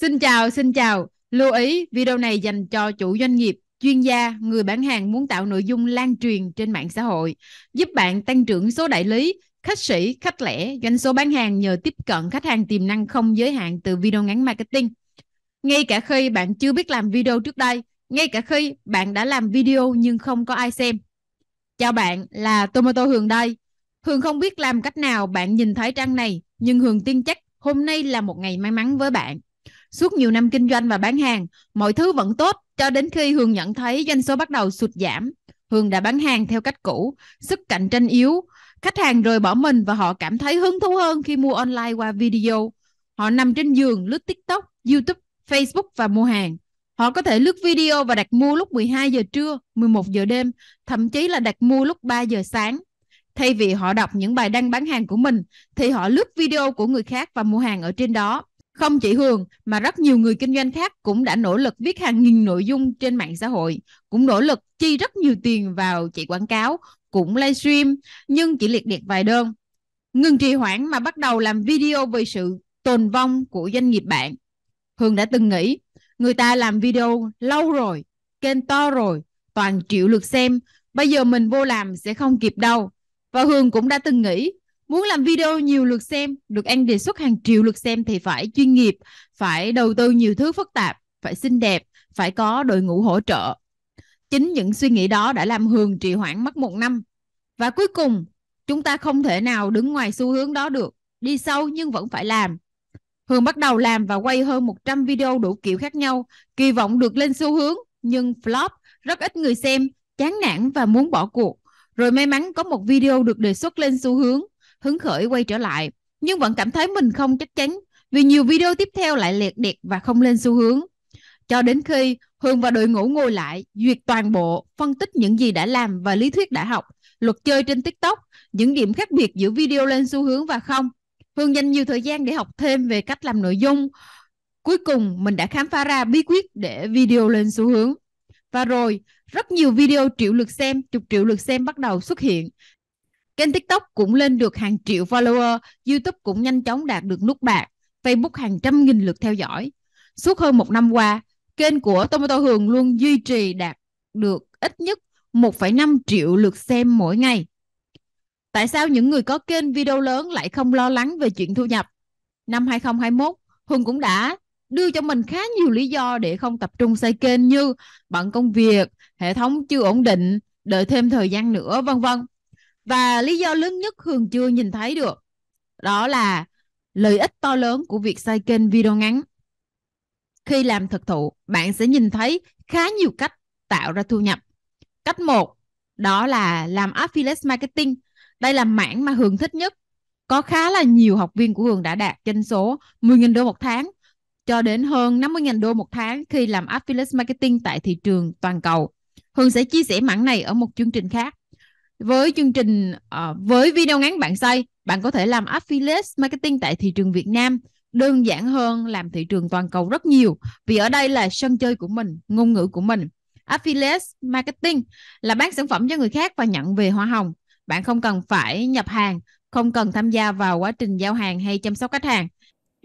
Xin chào, xin chào. Lưu ý video này dành cho chủ doanh nghiệp, chuyên gia, người bán hàng muốn tạo nội dung lan truyền trên mạng xã hội, giúp bạn tăng trưởng số đại lý, khách sĩ, khách lẻ, doanh số bán hàng nhờ tiếp cận khách hàng tiềm năng không giới hạn từ video ngắn marketing. Ngay cả khi bạn chưa biết làm video trước đây, ngay cả khi bạn đã làm video nhưng không có ai xem. Chào bạn, là Tomato Hường đây. Hường không biết làm cách nào bạn nhìn thấy trang này, nhưng Hường tin chắc hôm nay là một ngày may mắn với bạn. Suốt nhiều năm kinh doanh và bán hàng, mọi thứ vẫn tốt cho đến khi Hường nhận thấy doanh số bắt đầu sụt giảm. Hường đã bán hàng theo cách cũ, sức cạnh tranh yếu, khách hàng rời bỏ mình và họ cảm thấy hứng thú hơn khi mua online qua video. Họ nằm trên giường lướt TikTok, YouTube, Facebook và mua hàng. Họ có thể lướt video và đặt mua lúc 12 giờ trưa, 11 giờ đêm, thậm chí là đặt mua lúc 3 giờ sáng. Thay vì họ đọc những bài đăng bán hàng của mình thì họ lướt video của người khác và mua hàng ở trên đó. Không chỉ Hường mà rất nhiều người kinh doanh khác cũng đã nỗ lực viết hàng nghìn nội dung trên mạng xã hội, cũng nỗ lực chi rất nhiều tiền vào chạy quảng cáo, cũng livestream nhưng chỉ liệt liệt vài đơn. Ngừng trì hoãn mà bắt đầu làm video về sự tồn vong của doanh nghiệp bạn. Hương đã từng nghĩ, người ta làm video lâu rồi, kênh to rồi, toàn triệu lượt xem, bây giờ mình vô làm sẽ không kịp đâu. Và Hương cũng đã từng nghĩ, Muốn làm video nhiều lượt xem, được anh đề xuất hàng triệu lượt xem thì phải chuyên nghiệp, phải đầu tư nhiều thứ phức tạp, phải xinh đẹp, phải có đội ngũ hỗ trợ. Chính những suy nghĩ đó đã làm Hường trì hoãn mất một năm. Và cuối cùng, chúng ta không thể nào đứng ngoài xu hướng đó được, đi sâu nhưng vẫn phải làm. Hường bắt đầu làm và quay hơn 100 video đủ kiểu khác nhau, kỳ vọng được lên xu hướng, nhưng flop, rất ít người xem, chán nản và muốn bỏ cuộc. Rồi may mắn có một video được đề xuất lên xu hướng, hứng khởi quay trở lại nhưng vẫn cảm thấy mình không chắc chắn vì nhiều video tiếp theo lại liệt điệt và không lên xu hướng. Cho đến khi Hương và đội ngũ ngồi lại, duyệt toàn bộ, phân tích những gì đã làm và lý thuyết đã học, luật chơi trên TikTok, những điểm khác biệt giữa video lên xu hướng và không. Hương dành nhiều thời gian để học thêm về cách làm nội dung. Cuối cùng, mình đã khám phá ra bí quyết để video lên xu hướng. Và rồi, rất nhiều video triệu lượt xem, chục triệu lượt xem bắt đầu xuất hiện Kênh TikTok cũng lên được hàng triệu follower, YouTube cũng nhanh chóng đạt được nút bạc, Facebook hàng trăm nghìn lượt theo dõi. Suốt hơn một năm qua, kênh của Tomato Hường luôn duy trì đạt được ít nhất 1,5 triệu lượt xem mỗi ngày. Tại sao những người có kênh video lớn lại không lo lắng về chuyện thu nhập? Năm 2021, Hường cũng đã đưa cho mình khá nhiều lý do để không tập trung xây kênh như bận công việc, hệ thống chưa ổn định, đợi thêm thời gian nữa vân vân và lý do lớn nhất hường chưa nhìn thấy được đó là lợi ích to lớn của việc xây kênh video ngắn khi làm thực thụ bạn sẽ nhìn thấy khá nhiều cách tạo ra thu nhập cách một đó là làm affiliate marketing đây là mảng mà hường thích nhất có khá là nhiều học viên của Hường đã đạt doanh số 10.000 đô một tháng cho đến hơn 50.000 đô một tháng khi làm affiliate marketing tại thị trường toàn cầu. Hường sẽ chia sẻ mảng này ở một chương trình khác với chương trình uh, với video ngắn bạn xây bạn có thể làm affiliate marketing tại thị trường Việt Nam đơn giản hơn làm thị trường toàn cầu rất nhiều vì ở đây là sân chơi của mình ngôn ngữ của mình affiliate marketing là bán sản phẩm cho người khác và nhận về hoa hồng bạn không cần phải nhập hàng không cần tham gia vào quá trình giao hàng hay chăm sóc khách hàng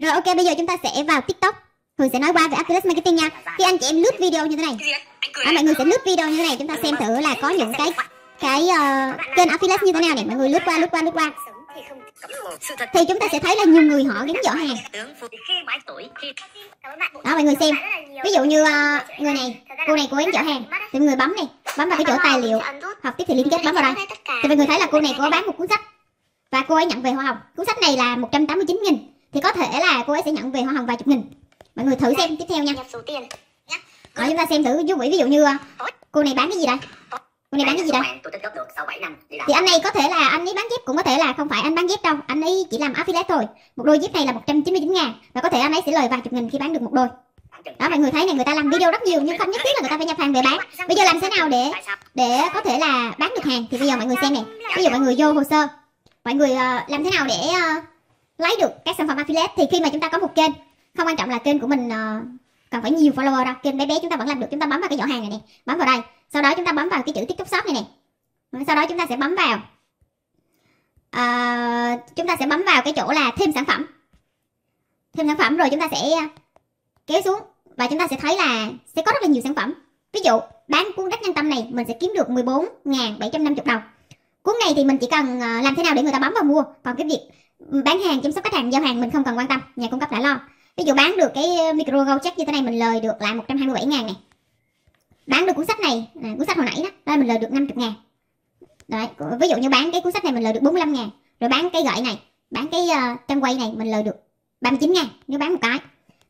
rồi ok bây giờ chúng ta sẽ vào tiktok Hường sẽ nói qua về affiliate marketing nha. Khi anh chị em lướt video như thế này, à, mọi người sẽ lướt video như thế này, chúng ta xem thử là có những cái cái uh, kênh affiliate như thế nào này mọi người lướt qua lướt qua lướt qua thì chúng ta sẽ thấy là nhiều người họ gắn giỏ hàng đó mọi người xem ví dụ như uh, người này cô này cô gắn giỏ hàng thì mọi người bấm này bấm vào cái chỗ tài liệu học tiếp thì liên kết bấm vào đây thì mọi người thấy là cô này có bán một cuốn sách và cô ấy nhận về hoa hồng cuốn sách này là 189 nghìn thì có thể là cô ấy sẽ nhận về hoa hồng vài chục nghìn mọi người thử xem tiếp theo nha rồi chúng ta xem thử ví dụ như ờ, cô này bán cái gì đây này bán cái gì đâu thì anh này có thể là anh ấy bán dép cũng có thể là không phải anh bán dép đâu anh ấy chỉ làm affiliate thôi một đôi dép này là 199 ngàn và có thể anh ấy sẽ lời vài chục nghìn khi bán được một đôi đó mọi người thấy này người ta làm video rất nhiều nhưng không nhất thiết là người ta phải nhập hàng về bán bây giờ làm thế nào để để có thể là bán được hàng thì bây giờ mọi người xem này bây giờ mọi người vô hồ sơ mọi người ờ, làm thế nào để ờ, lấy được các sản phẩm affiliate thì khi mà chúng ta có một kênh không quan trọng là kênh của mình ờ, cần phải nhiều follower đâu kênh bé bé chúng ta vẫn làm được chúng ta bấm vào cái giỏ hàng này nè bấm vào đây sau đó chúng ta bấm vào cái chữ tiktok shop này nè sau đó chúng ta sẽ bấm vào uh, chúng ta sẽ bấm vào cái chỗ là thêm sản phẩm thêm sản phẩm rồi chúng ta sẽ à, kéo xuống và chúng ta sẽ thấy là sẽ có rất là nhiều sản phẩm ví dụ bán cuốn Đất nhân tâm này mình sẽ kiếm được 14.750 đồng cuốn này thì mình chỉ cần à, làm thế nào để người ta bấm vào mua còn cái việc bán hàng chăm sóc khách hàng giao hàng mình không cần quan tâm nhà cung cấp đã lo ví dụ bán được cái ờ, micro gold check như thế này mình lời được lại 127 ngàn này bán được cuốn sách này à, cuốn sách hồi nãy đó đây mình lời được 50 ngàn Đấy, ví dụ như bán cái cuốn sách này mình lời được 45 ngàn rồi bán cái gậy này bán cái uh, ờ, trang quay này mình lời được 39 ngàn nếu bán một cái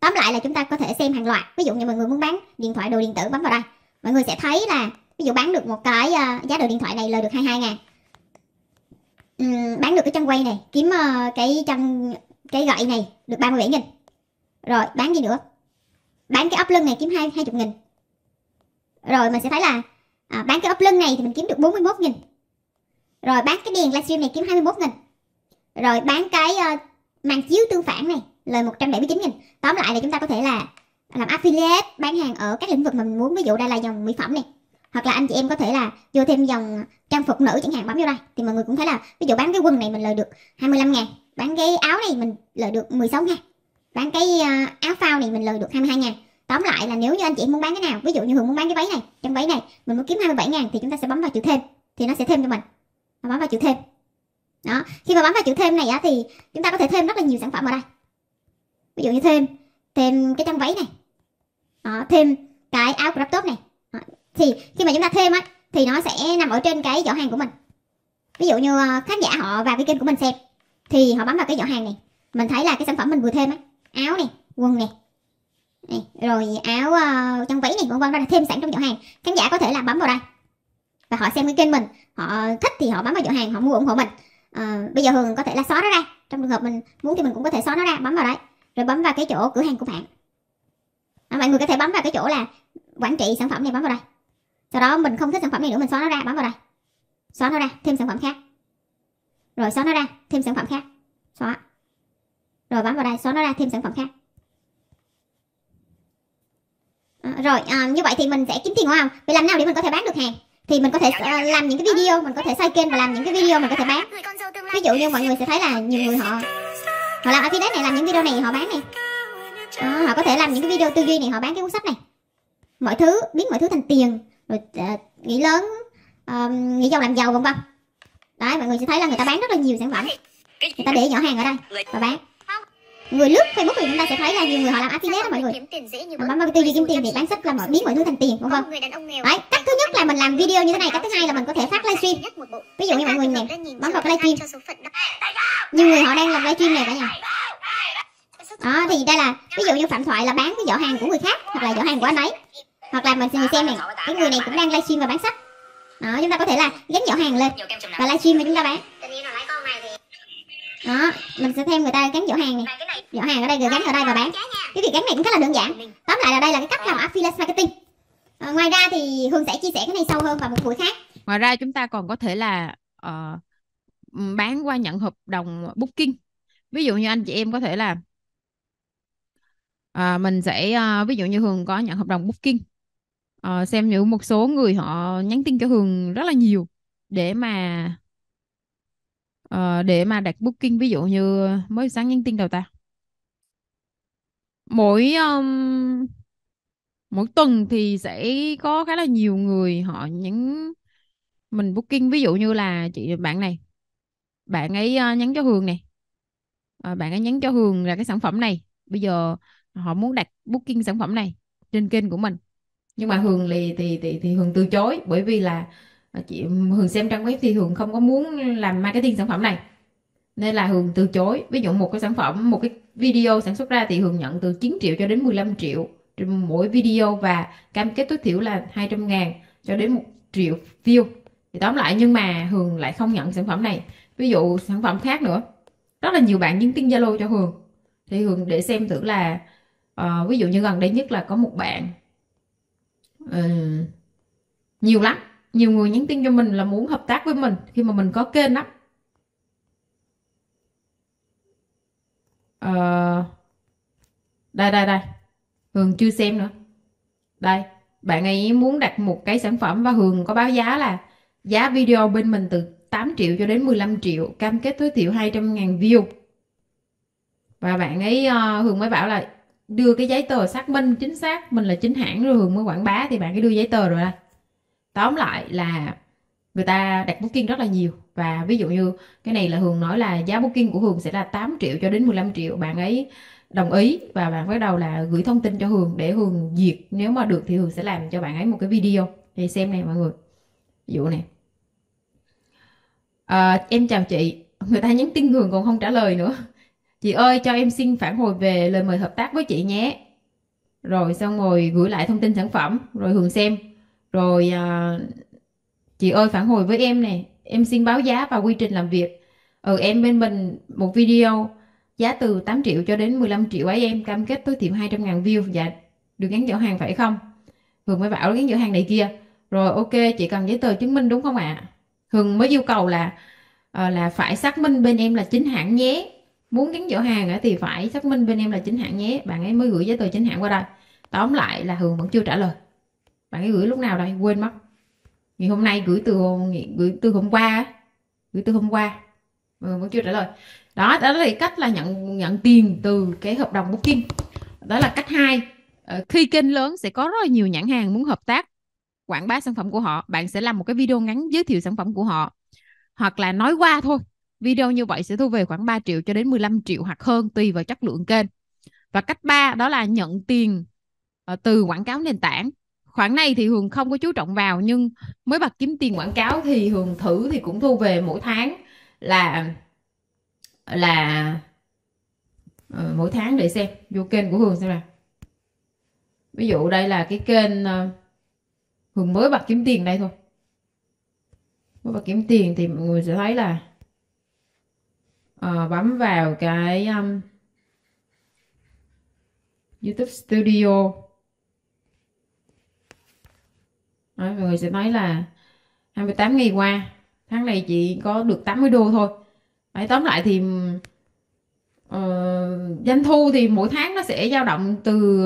tóm lại là chúng ta có thể xem hàng loạt ví dụ như mọi người muốn bán điện thoại đồ điện tử bấm vào đây mọi người sẽ thấy là ví dụ bán được một cái uh, giá đồ điện thoại này lời được 22 ngàn uhm, bán được cái chân quay này kiếm uh, cái chân cái gậy này được 37 nghìn rồi bán gì nữa bán cái ốc lưng này kiếm hai hai chục nghìn rồi mình sẽ thấy là à, bán cái ốc lưng này thì mình kiếm được 41 nghìn rồi bán cái đèn livestream này kiếm 21 nghìn rồi bán cái uh, màn chiếu tương phản này lời 179 nghìn tóm lại là chúng ta có thể là làm affiliate bán hàng ở các lĩnh vực mà mình muốn ví dụ đây là dòng mỹ phẩm này hoặc là anh chị em có thể là vô thêm dòng trang phục nữ chẳng hạn bấm vô đây thì mọi người cũng thấy là ví dụ bán cái quần này mình lời được 25 ngàn bán cái áo này mình lời được 16 ngàn bán cái ờ, áo phao này mình lời được 22 ngàn tóm lại là nếu như anh chị muốn bán cái nào ví dụ như hường muốn bán cái váy này trong váy này mình muốn kiếm 27 ngàn thì chúng ta sẽ bấm vào chữ thêm thì nó sẽ thêm cho mình và bấm vào chữ thêm đó khi mà bấm vào chữ thêm này á, thì chúng ta có thể thêm rất là nhiều sản phẩm ở đây ví dụ như thêm thêm cái chân váy này đó, thêm cái áo crop top này đó. thì khi mà chúng ta thêm á thì nó sẽ nằm ở trên cái giỏ hàng của mình ví dụ như ờ, khán giả họ vào cái kênh của mình xem thì họ bấm vào cái giỏ hàng này mình thấy là cái sản phẩm mình vừa thêm ấy áo này quần này này, rồi áo uh, chân váy này vân vân đó thêm sẵn trong giỏ hàng khán giả có thể là bấm vào đây và họ xem cái kênh mình họ thích thì họ bấm vào giỏ hàng họ mua ủng hộ mình à, bây giờ hường có thể là xóa nó ra trong trường hợp mình muốn thì mình cũng có thể xóa nó ra bấm vào đấy rồi bấm vào cái chỗ cửa hàng của bạn à, mọi người có thể bấm vào cái chỗ là quản trị sản phẩm này bấm vào đây sau đó mình không thích sản phẩm này nữa mình xóa nó ra bấm vào đây xóa nó ra thêm sản phẩm khác rồi xóa nó ra thêm sản phẩm khác xóa rồi bấm vào đây xóa nó ra thêm sản phẩm khác à, rồi à, như vậy thì mình sẽ kiếm tiền hoa hồng vì làm nào để mình có thể bán được hàng thì mình có thể uh, làm những cái video mình có thể xây kênh và làm những cái video mình có thể bán ví dụ như mọi người sẽ thấy là nhiều người họ họ làm ở phía đấy này làm những video này họ bán này à, họ có thể làm những cái video tư duy này họ bán cái cuốn sách này mọi thứ biến mọi thứ thành tiền rồi uh, ờ, nghĩ lớn uh, nghĩ giàu làm giàu vân vân đấy mọi người sẽ thấy là người ta bán rất là nhiều sản phẩm người ta để nhỏ hàng ở đây và bán người lướt facebook thì chúng ta sẽ thấy là nhiều người họ làm affiliate đó mọi người bán bao tư duy kiếm tiền để bán sách là mọi biến mọi thứ thành tiền đúng không đấy cách thứ nhất là mình làm video như thế này cách thứ hai là mình có thể phát livestream ví dụ như mọi người nè bấm vào livestream nhiều người họ đang làm livestream này cả nhà đó thì đây là ví dụ như phạm thoại là bán cái giỏ hàng của người khác hoặc là giỏ hàng của anh ấy hoặc là mình xem này cái người này cũng đang livestream và bán sách đó chúng ta có thể là gánh giỏ hàng lên và livestream mà chúng ta bán đó mình sẽ thêm người ta gánh giỏ hàng này vỏ hàng ở đây gắn ở đây và bán cái việc gắn này cũng khá là đơn giản dạ, tóm lại là đây là cái cách làm affiliate marketing à, ngoài ra thì hương sẽ chia sẻ cái này sâu hơn vào một buổi khác ngoài ra chúng ta còn có thể là uh, bán qua nhận hợp đồng booking ví dụ như anh chị em có thể là uh, mình sẽ uh, ví dụ như hương có nhận hợp đồng booking uh, xem như một số người họ nhắn tin cho hường rất là nhiều để mà uh, để mà đặt booking ví dụ như mới sáng nhắn tin đầu ta mỗi um, mỗi tuần thì sẽ có khá là nhiều người họ những mình booking ví dụ như là chị bạn này bạn ấy ờ, nhắn cho Hường này à, bạn ấy nhắn cho Hường là cái sản phẩm này bây giờ họ muốn đặt booking sản phẩm này trên kênh của mình nhưng mà Hường thì thì thì, thì Hường từ chối bởi vì là ờ, chị Hường xem trang web thì Hường không có muốn làm marketing sản phẩm này nên là Hường từ chối ví dụ một cái sản phẩm một cái video sản xuất ra thì hường nhận từ 9 triệu cho đến 15 triệu mỗi video và cam kết tối thiểu là 200 ngàn cho đến 1 triệu view thì tóm lại nhưng mà Hường lại không nhận sản phẩm này ví dụ sản phẩm khác nữa rất là nhiều bạn nhắn tin Zalo cho Hường thì Hường để xem thử là uh, ví dụ như gần đây nhất là có một bạn uh, nhiều lắm nhiều người nhắn tin cho mình là muốn hợp tác với mình khi mà mình có kênh lắm uh, đây đây đây hường chưa xem nữa đây bạn ấy muốn đặt một cái sản phẩm và hường có báo giá là giá video bên mình từ 8 triệu cho đến 15 triệu cam kết tối thiểu 200 ngàn view và bạn ấy uh, hường mới bảo là đưa cái giấy tờ xác minh chính xác mình là chính hãng rồi hường mới quảng bá thì bạn ấy đưa giấy tờ rồi đây à. tóm lại là người ta đặt booking rất là nhiều và ví dụ như cái này là Hường nói là giá booking của Hường sẽ là 8 triệu cho đến 15 triệu bạn ấy đồng ý và bạn bắt đầu là gửi thông tin cho Hường để Hường duyệt nếu mà được thì Hường sẽ làm cho bạn ấy một cái video thì xem này mọi người ví dụ này à, em chào chị người ta nhắn tin Hường còn không trả lời nữa chị ơi cho em xin phản hồi về lời mời hợp tác với chị nhé rồi xong rồi gửi lại thông tin sản phẩm rồi Hường xem rồi à, chị ơi phản hồi với em nè em xin báo giá và quy trình làm việc ừ em bên mình một video giá từ 8 triệu cho đến 15 triệu ấy em cam kết tối thiểu 200 ngàn view dạ được gắn giỏ hàng phải không Hường mới bảo gắn giỏ hàng này kia rồi ok chị cần giấy tờ chứng minh đúng không ạ à? Hường mới yêu cầu là ờ, là phải xác minh bên em là chính hãng nhé muốn gắn giỏ hàng thì phải xác minh bên em là chính hãng nhé bạn ấy mới gửi giấy tờ chính hãng qua đây tóm lại là Hường vẫn chưa trả lời bạn ấy gửi lúc nào đây quên mất ngày hôm nay gửi từ gửi từ hôm qua gửi từ hôm qua ừ, vẫn chưa trả lời đó đó là cách là nhận nhận tiền từ cái hợp đồng booking đó là cách hai ờ, khi kênh lớn sẽ có rất là nhiều nhãn hàng muốn hợp tác quảng bá sản phẩm của họ bạn sẽ làm một cái video ngắn giới thiệu sản phẩm của họ hoặc là nói qua thôi video như vậy sẽ thu về khoảng 3 triệu cho đến 15 triệu hoặc hơn tùy vào chất lượng kênh và cách ba đó là nhận tiền ờ, từ quảng cáo nền tảng khoảng này thì hường không có chú trọng vào nhưng mới bật kiếm tiền quảng cáo thì hường thử thì cũng thu về mỗi tháng là là uh, mỗi tháng để xem vô kênh của hường xem nào ví dụ đây là cái kênh uh, hường mới bật kiếm tiền đây thôi mới bật kiếm tiền thì mọi người sẽ thấy là uh, bấm vào cái um, youtube studio Đấy, mọi người sẽ thấy là 28 ngày qua tháng này chị có được 80 đô thôi Đấy, tóm lại thì uh, doanh thu thì mỗi tháng nó sẽ dao động từ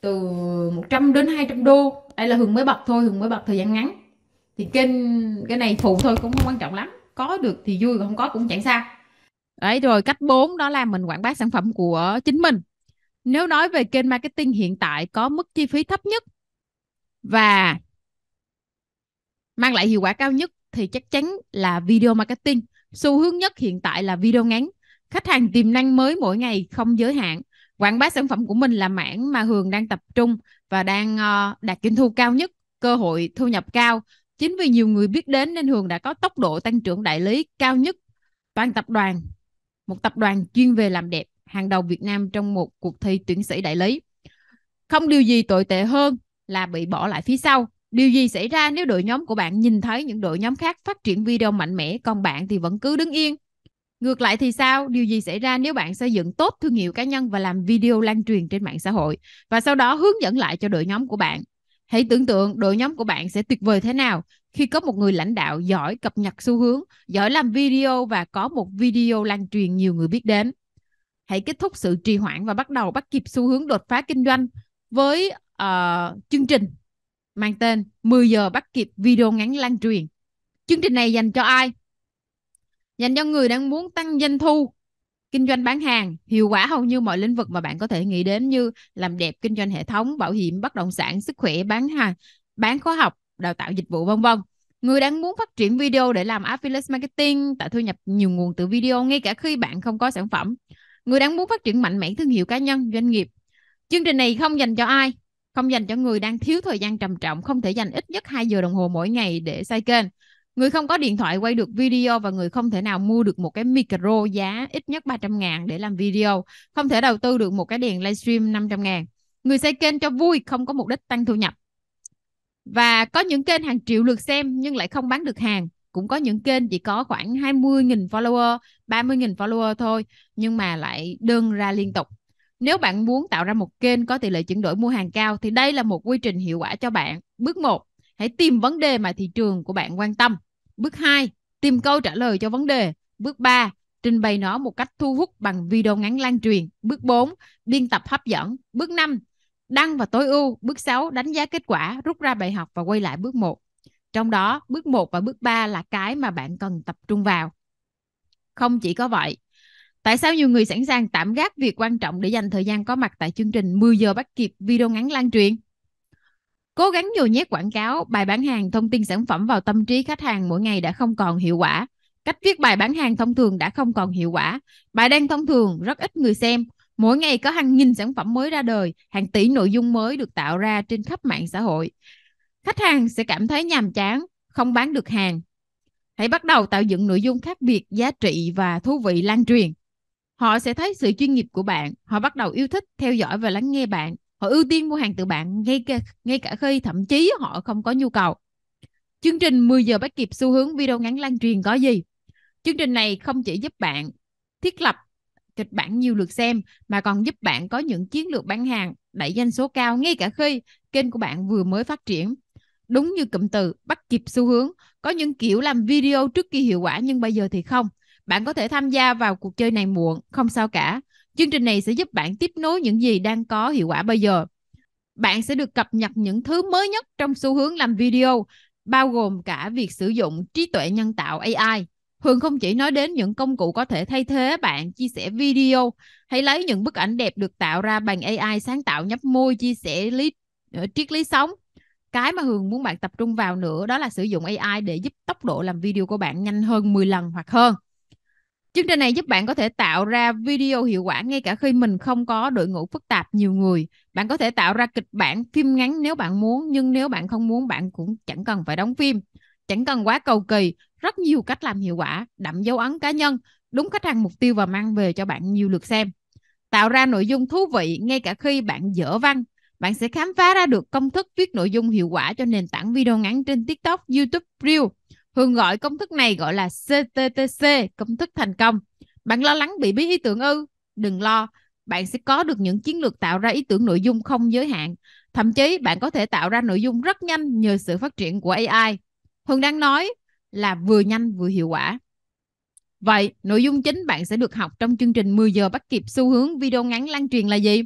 từ 100 đến 200 đô đây là hường mới bật thôi hường mới bật thời gian ngắn thì kênh cái này phụ thôi cũng không quan trọng lắm có được thì vui không có cũng chẳng sao đấy rồi cách 4 đó là mình quảng bá sản phẩm của chính mình nếu nói về kênh marketing hiện tại có mức chi phí thấp nhất và mang lại hiệu quả cao nhất thì chắc chắn là video marketing xu hướng nhất hiện tại là video ngắn khách hàng tiềm năng mới mỗi ngày không giới hạn quảng bá sản phẩm của mình là mảng mà hường đang tập trung và đang uh, đạt doanh thu cao nhất cơ hội thu nhập cao chính vì nhiều người biết đến nên hường đã có tốc độ tăng trưởng đại lý cao nhất toàn tập đoàn một tập đoàn chuyên về làm đẹp hàng đầu việt nam trong một cuộc thi tuyển sĩ đại lý không điều gì tồi tệ hơn là bị bỏ lại phía sau Điều gì xảy ra nếu đội nhóm của bạn nhìn thấy những đội nhóm khác phát triển video mạnh mẽ còn bạn thì vẫn cứ đứng yên? Ngược lại thì sao? Điều gì xảy ra nếu bạn xây dựng tốt thương hiệu cá nhân và làm video lan truyền trên mạng xã hội và sau đó hướng dẫn lại cho đội nhóm của bạn? Hãy tưởng tượng đội nhóm của bạn sẽ tuyệt vời thế nào khi có một người lãnh đạo giỏi cập nhật xu hướng, giỏi làm video và có một video lan truyền nhiều người biết đến. Hãy kết thúc sự trì hoãn và bắt đầu bắt kịp xu hướng đột phá kinh doanh với uh, chương trình mang tên 10 giờ bắt kịp video ngắn lan truyền. Chương trình này dành cho ai? Dành cho người đang muốn tăng doanh thu, kinh doanh bán hàng, hiệu quả hầu như mọi lĩnh vực mà bạn có thể nghĩ đến như làm đẹp, kinh doanh hệ thống, bảo hiểm, bất động sản, sức khỏe, bán hàng, bán khóa học, đào tạo dịch vụ vân vân. Người đang muốn phát triển video để làm affiliate marketing, tạo thu nhập nhiều nguồn từ video ngay cả khi bạn không có sản phẩm. Người đang muốn phát triển mạnh mẽ thương hiệu cá nhân, doanh nghiệp. Chương trình này không dành cho ai, không dành cho người đang thiếu thời gian trầm trọng không thể dành ít nhất 2 giờ đồng hồ mỗi ngày để xây kênh người không có điện thoại quay được video và người không thể nào mua được một cái micro giá ít nhất 300 ngàn để làm video không thể đầu tư được một cái đèn livestream 500 ngàn người xây kênh cho vui không có mục đích tăng thu nhập và có những kênh hàng triệu lượt xem nhưng lại không bán được hàng cũng có những kênh chỉ có khoảng 20.000 follower, 30.000 follower thôi nhưng mà lại đơn ra liên tục nếu bạn muốn tạo ra một kênh có tỷ lệ chuyển đổi mua hàng cao thì đây là một quy trình hiệu quả cho bạn bước 1 hãy tìm vấn đề mà thị trường của bạn quan tâm bước 2 tìm câu trả lời cho vấn đề bước 3 trình bày nó một cách thu hút bằng video ngắn lan truyền bước 4 biên tập hấp dẫn bước 5 đăng và tối ưu bước 6 đánh giá kết quả rút ra bài học và quay lại bước 1 trong đó bước 1 và bước 3 là cái mà bạn cần tập trung vào không chỉ có vậy Tại sao nhiều người sẵn sàng tạm gác việc quan trọng để dành thời gian có mặt tại chương trình 10 giờ bắt kịp video ngắn lan truyền? Cố gắng nhồi nhét quảng cáo, bài bán hàng, thông tin sản phẩm vào tâm trí khách hàng mỗi ngày đã không còn hiệu quả. Cách viết bài bán hàng thông thường đã không còn hiệu quả. Bài đăng thông thường rất ít người xem. Mỗi ngày có hàng nghìn sản phẩm mới ra đời, hàng tỷ nội dung mới được tạo ra trên khắp mạng xã hội. Khách hàng sẽ cảm thấy nhàm chán, không bán được hàng. Hãy bắt đầu tạo dựng nội dung khác biệt, giá trị và thú vị lan truyền họ sẽ thấy sự chuyên nghiệp của bạn họ bắt đầu yêu thích theo dõi và lắng nghe bạn họ ưu tiên mua hàng từ bạn ngay cả, ngay cả khi thậm chí họ không có nhu cầu chương trình 10 giờ bắt kịp xu hướng video ngắn lan truyền có gì chương trình này không chỉ giúp bạn thiết lập kịch bản nhiều lượt xem mà còn giúp bạn có những chiến lược bán hàng đẩy doanh số cao ngay cả khi kênh của bạn vừa mới phát triển đúng như cụm từ bắt kịp xu hướng có những kiểu làm video trước kia hiệu quả nhưng bây giờ thì không bạn có thể tham gia vào cuộc chơi này muộn, không sao cả. Chương trình này sẽ giúp bạn tiếp nối những gì đang có hiệu quả bây giờ. Bạn sẽ được cập nhật những thứ mới nhất trong xu hướng làm video, bao gồm cả việc sử dụng trí tuệ nhân tạo AI. Hường không chỉ nói đến những công cụ có thể thay thế bạn chia sẻ video, hãy lấy những bức ảnh đẹp được tạo ra bằng AI sáng tạo nhấp môi chia sẻ lý ờ, triết lý sống. Cái mà Hường muốn bạn tập trung vào nữa đó là sử dụng AI để giúp tốc độ làm video của bạn nhanh hơn 10 lần hoặc hơn. Chương trình này giúp bạn có thể tạo ra video hiệu quả ngay cả khi mình không có đội ngũ phức tạp nhiều người. Bạn có thể tạo ra kịch bản, phim ngắn nếu bạn muốn, nhưng nếu bạn không muốn bạn cũng chẳng cần phải đóng phim. Chẳng cần quá cầu kỳ, rất nhiều cách làm hiệu quả, đậm dấu ấn cá nhân, đúng khách hàng mục tiêu và mang về cho bạn nhiều lượt xem. Tạo ra nội dung thú vị ngay cả khi bạn dở văn, bạn sẽ khám phá ra được công thức viết nội dung hiệu quả cho nền tảng video ngắn trên TikTok, YouTube, Reel Hương gọi công thức này gọi là CTTC, công thức thành công. Bạn lo lắng bị bí ý tưởng ư? Đừng lo, bạn sẽ có được những chiến lược tạo ra ý tưởng nội dung không giới hạn. Thậm chí bạn có thể tạo ra nội dung rất nhanh nhờ sự phát triển của AI. Hương đang nói là vừa nhanh vừa hiệu quả. Vậy, nội dung chính bạn sẽ được học trong chương trình 10 giờ bắt kịp xu hướng video ngắn lan truyền là gì?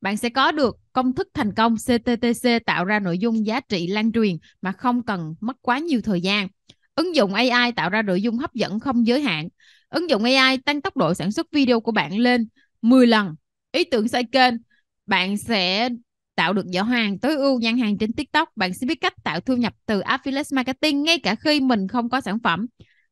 Bạn sẽ có được công thức thành công CTTC tạo ra nội dung giá trị lan truyền mà không cần mất quá nhiều thời gian. Ứng dụng AI tạo ra nội dung hấp dẫn không giới hạn. Ứng dụng AI tăng tốc độ sản xuất video của bạn lên 10 lần. Ý tưởng sai kênh, bạn sẽ tạo được giỏ hàng tối ưu nhãn hàng trên TikTok. Bạn sẽ biết cách tạo thu nhập từ affiliate marketing ngay cả khi mình không có sản phẩm.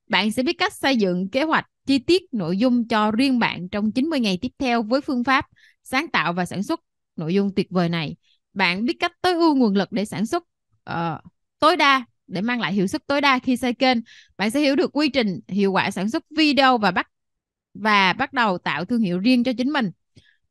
Bạn sẽ biết cách xây dựng kế hoạch chi tiết nội dung cho riêng bạn trong 90 ngày tiếp theo với phương pháp sáng tạo và sản xuất nội dung tuyệt vời này bạn biết cách tối ưu nguồn lực để sản xuất uh, tối đa để mang lại hiệu suất tối đa khi xây kênh bạn sẽ hiểu được quy trình hiệu quả sản xuất video và bắt và bắt đầu tạo thương hiệu riêng cho chính mình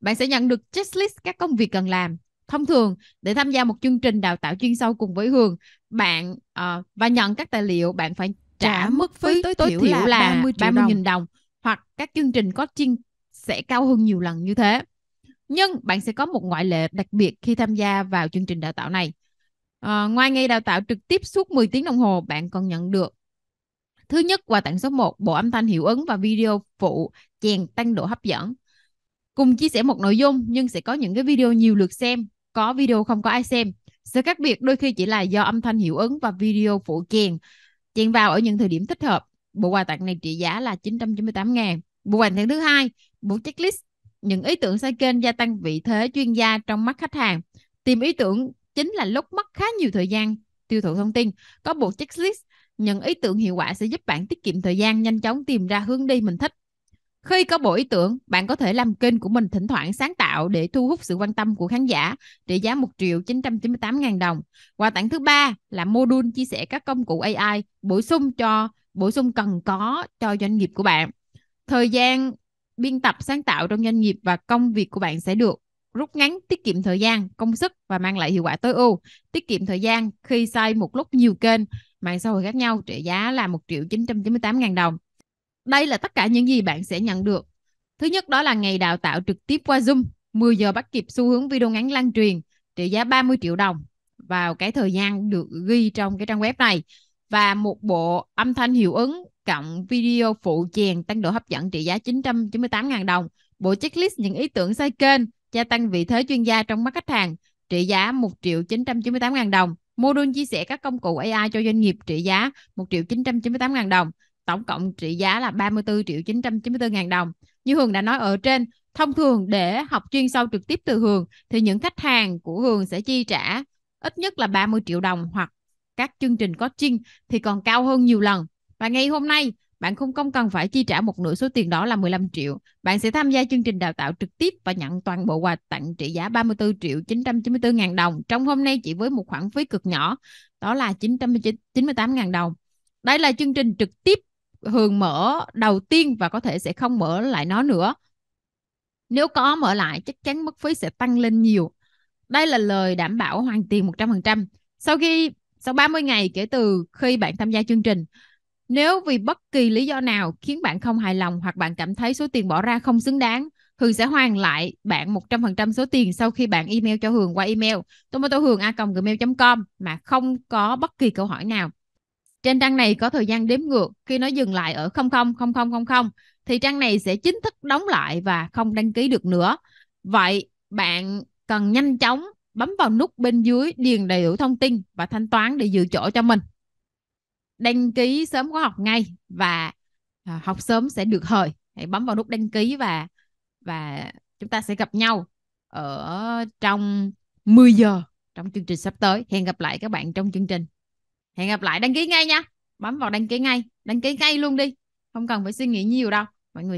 bạn sẽ nhận được checklist các công việc cần làm thông thường để tham gia một chương trình đào tạo chuyên sâu cùng với hường bạn uh, và nhận các tài liệu bạn phải trả, trả mức phí tối, tối thiểu, là, là 30 triệu 30 đồng. đồng hoặc các chương trình coaching sẽ cao hơn nhiều lần như thế nhưng bạn sẽ có một ngoại lệ đặc biệt khi tham gia vào chương trình đào tạo này à, ngoài ngày đào tạo trực tiếp suốt 10 tiếng đồng hồ bạn còn nhận được thứ nhất quà tặng số 1 bộ âm thanh hiệu ứng và video phụ chèn tăng độ hấp dẫn cùng chia sẻ một nội dung nhưng sẽ có những cái video nhiều lượt xem có video không có ai xem sự khác biệt đôi khi chỉ là do âm thanh hiệu ứng và video phụ chèn chèn vào ở những thời điểm thích hợp bộ quà tặng này trị giá là 998 ngàn bộ quà tặng thứ hai bộ checklist những ý tưởng sai kênh gia tăng vị thế chuyên gia trong mắt khách hàng tìm ý tưởng chính là lúc mất khá nhiều thời gian tiêu thụ thông tin có bộ checklist những ý tưởng hiệu quả sẽ giúp bạn tiết kiệm thời gian nhanh chóng tìm ra hướng đi mình thích khi có bộ ý tưởng bạn có thể làm kênh của mình thỉnh thoảng sáng tạo để thu hút sự quan tâm của khán giả trị giá 1 triệu 998 ngàn đồng quà tặng thứ ba là module chia sẻ các công cụ AI bổ sung cho bổ sung cần có cho doanh nghiệp của bạn thời gian biên tập sáng tạo trong doanh nghiệp và công việc của bạn sẽ được rút ngắn, tiết kiệm thời gian, công sức và mang lại hiệu quả tối ưu. Tiết kiệm thời gian khi xây một lúc nhiều kênh mạng xã hội khác nhau trị giá là 1 triệu 998 ngàn đồng. Đây là tất cả những gì bạn sẽ nhận được. Thứ nhất đó là ngày đào tạo trực tiếp qua Zoom, 10 giờ bắt kịp xu hướng video ngắn lan truyền trị giá 30 triệu đồng vào cái thời gian được ghi trong cái trang web này và một bộ âm thanh hiệu ứng cộng video phụ chèn tăng độ hấp dẫn trị giá 998.000 đồng, bộ checklist những ý tưởng sai kênh, gia tăng vị thế chuyên gia trong mắt khách hàng trị giá 1 triệu 998 ngàn đồng. mô đun chia sẻ các công cụ AI cho doanh nghiệp trị giá 1 triệu 998 ngàn đồng. Tổng cộng trị giá là 34 triệu 994 ngàn đồng. Như Hường đã nói ở trên, thông thường để học chuyên sâu trực tiếp từ Hường thì những khách hàng của Hường sẽ chi trả ít nhất là 30 triệu đồng hoặc các chương trình coaching thì còn cao hơn nhiều lần và ngày hôm nay, bạn không công cần phải chi trả một nửa số tiền đó là 15 triệu. Bạn sẽ tham gia chương trình đào tạo trực tiếp và nhận toàn bộ quà tặng trị giá 34 triệu 994 ngàn đồng trong hôm nay chỉ với một khoản phí cực nhỏ, đó là 998 ngàn đồng. Đây là chương trình trực tiếp hường mở đầu tiên và có thể sẽ không mở lại nó nữa. Nếu có mở lại, chắc chắn mức phí sẽ tăng lên nhiều. Đây là lời đảm bảo hoàn tiền 100%. Sau khi sau 30 ngày kể từ khi bạn tham gia chương trình, nếu vì bất kỳ lý do nào khiến bạn không hài lòng hoặc bạn cảm thấy số tiền bỏ ra không xứng đáng, Hường sẽ hoàn lại bạn 100% số tiền sau khi bạn email cho Hường qua email tomatohường@gmail.com mà không có bất kỳ câu hỏi nào. Trên trang này có thời gian đếm ngược, khi nó dừng lại ở 000000 thì trang này sẽ chính thức đóng lại và không đăng ký được nữa. Vậy bạn cần nhanh chóng bấm vào nút bên dưới điền đầy đủ thông tin và thanh toán để dự chỗ cho mình đăng ký sớm khóa học ngay và à, học sớm sẽ được hời hãy bấm vào nút đăng ký và và chúng ta sẽ gặp nhau ở trong 10 giờ trong chương trình sắp tới hẹn gặp lại các bạn trong chương trình hẹn gặp lại đăng ký ngay nha bấm vào đăng ký ngay đăng ký ngay luôn đi không cần phải suy nghĩ nhiều đâu mọi người